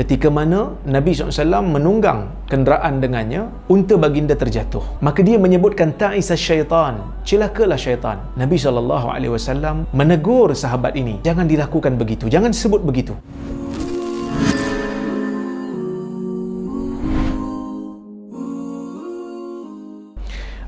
ketika mana Nabi SAW menunggang kenderaan dengannya unta baginda terjatuh maka dia menyebutkan ta'isa syaitan celakalah syaitan Nabi SAW menegur sahabat ini jangan dilakukan begitu jangan sebut begitu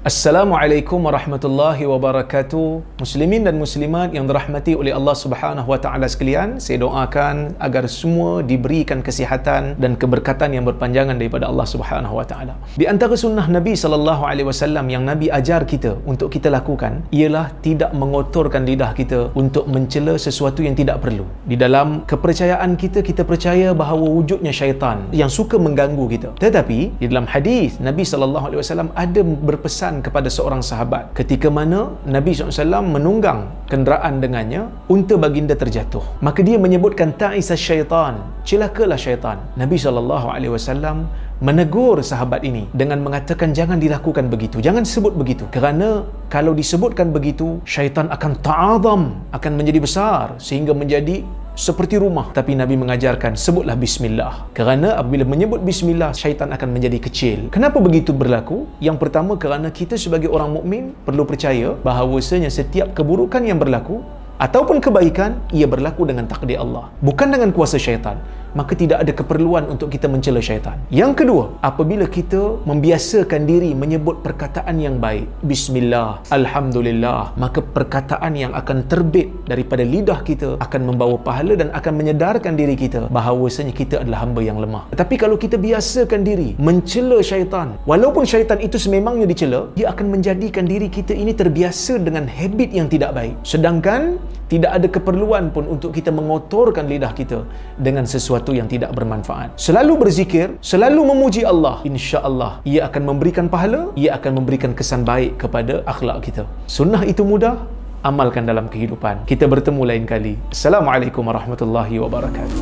Assalamualaikum warahmatullahi wabarakatuh. Muslimin dan muslimat yang dirahmati oleh Allah Subhanahu wa taala sekalian, saya doakan agar semua diberikan kesihatan dan keberkatan yang berpanjangan daripada Allah Subhanahu wa taala. Di antara sunnah Nabi sallallahu alaihi wasallam yang Nabi ajar kita untuk kita lakukan ialah tidak mengotorkan lidah kita untuk mencela sesuatu yang tidak perlu. Di dalam kepercayaan kita kita percaya bahawa wujudnya syaitan yang suka mengganggu kita. Tetapi di dalam hadis Nabi sallallahu alaihi wasallam ada berpesan pesan kepada seorang sahabat ketika mana Nabi SAW menunggang kenderaan dengannya unta baginda terjatuh maka dia menyebutkan ta'isa syaitan celakalah syaitan Nabi SAW menegur sahabat ini dengan mengatakan jangan dilakukan begitu jangan sebut begitu kerana kalau disebutkan begitu syaitan akan ta'adham akan menjadi besar sehingga menjadi seperti rumah tapi Nabi mengajarkan sebutlah bismillah kerana apabila menyebut bismillah syaitan akan menjadi kecil kenapa begitu berlaku yang pertama kerana kita sebagai orang mukmin perlu percaya bahawasanya setiap keburukan yang berlaku ataupun kebaikan ia berlaku dengan takdir Allah bukan dengan kuasa syaitan maka tidak ada keperluan untuk kita mencela syaitan. Yang kedua, apabila kita membiasakan diri menyebut perkataan yang baik, bismillah, alhamdulillah, maka perkataan yang akan terbit daripada lidah kita akan membawa pahala dan akan menyedarkan diri kita bahawasanya kita adalah hamba yang lemah. Tetapi kalau kita biasakan diri mencela syaitan, walaupun syaitan itu sememangnya dicela, dia akan menjadikan diri kita ini terbiasa dengan habit yang tidak baik. Sedangkan tidak ada keperluan pun untuk kita mengotorkan lidah kita dengan sesuatu sesuatu yang tidak bermanfaat. Selalu berzikir, selalu memuji Allah, insya-Allah ia akan memberikan pahala, ia akan memberikan kesan baik kepada akhlak kita. Sunnah itu mudah, amalkan dalam kehidupan. Kita bertemu lain kali. Assalamualaikum warahmatullahi wabarakatuh.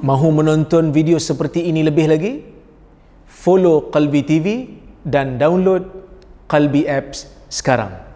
Mahu menonton video seperti ini lebih lagi? Follow Kalbi TV dan download Kalbi Apps sekarang.